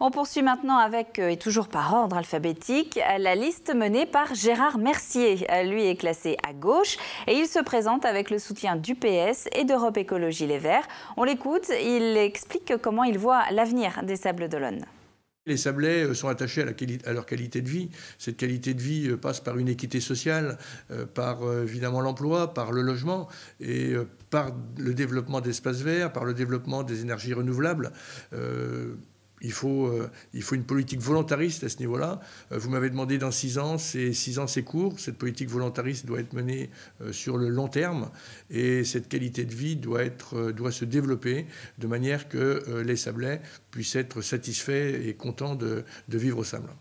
On poursuit maintenant avec, euh, et toujours par ordre alphabétique, euh, la liste menée par Gérard Mercier. Euh, lui est classé à gauche et il se présente avec le soutien du PS et d'Europe Écologie Les Verts. On l'écoute, il explique comment il voit l'avenir des Sables d'Olonne. Les Sablés sont attachés à, leur qualité de vie. Cette qualité de vie passe par une équité sociale, par évidemment l'emploi, par le logement et par le développement d'espaces verts, par le développement des énergies renouvelables. Euh, il faut, une politique volontariste à ce niveau-là. Euh, vous m'avez demandé dans six ans, c'est six ans, c'est court. Cette politique volontariste doit être menée euh, sur le long terme et cette qualité de vie doit, se développer de manière que les Sablais puissent être satisfaits et contents de, de vivre au Sable.